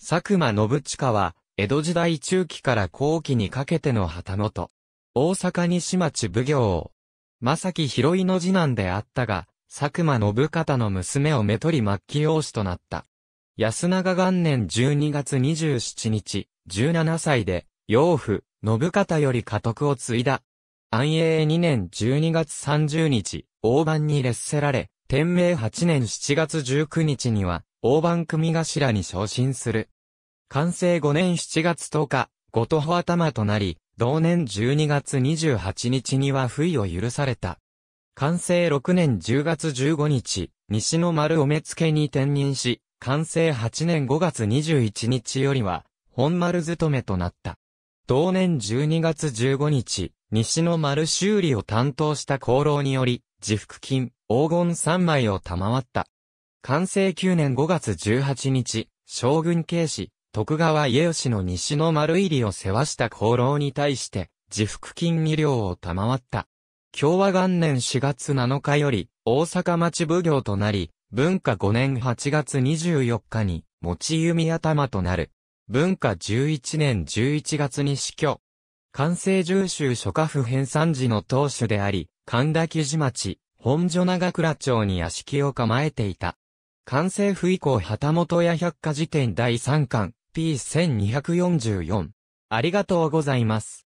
佐久間信親は、江戸時代中期から後期にかけての旗本。大阪西町奉行。正木広井の次男であったが、佐久間信方の娘をめとり末期養子となった。安永元年12月27日、17歳で、養父、信方より家督を継いだ。安永2年12月30日、大番に列せられ、天明8年7月19日には、大番組頭に昇進する。完成5年7月10日、後徒歩頭となり、同年12月28日には不意を許された。完成6年10月15日、西の丸お目付けに転任し、完成8年5月21日よりは、本丸勤めとなった。同年12月15日、西の丸修理を担当した功労により、自腹金、黄金3枚を賜った。完成9年5月18日、将軍慶氏、徳川家吉の西の丸入りを世話した功労に対して、自腹金未両を賜った。共和元年4月7日より、大阪町奉行となり、文化5年8月24日に、持ち弓頭となる。文化11年11月に死去。完成重州諸家府編参寺の当主であり、神田木地町、本所長倉町に屋敷を構えていた。完成府以降旗本屋百科事典第3巻 P1244。ありがとうございます。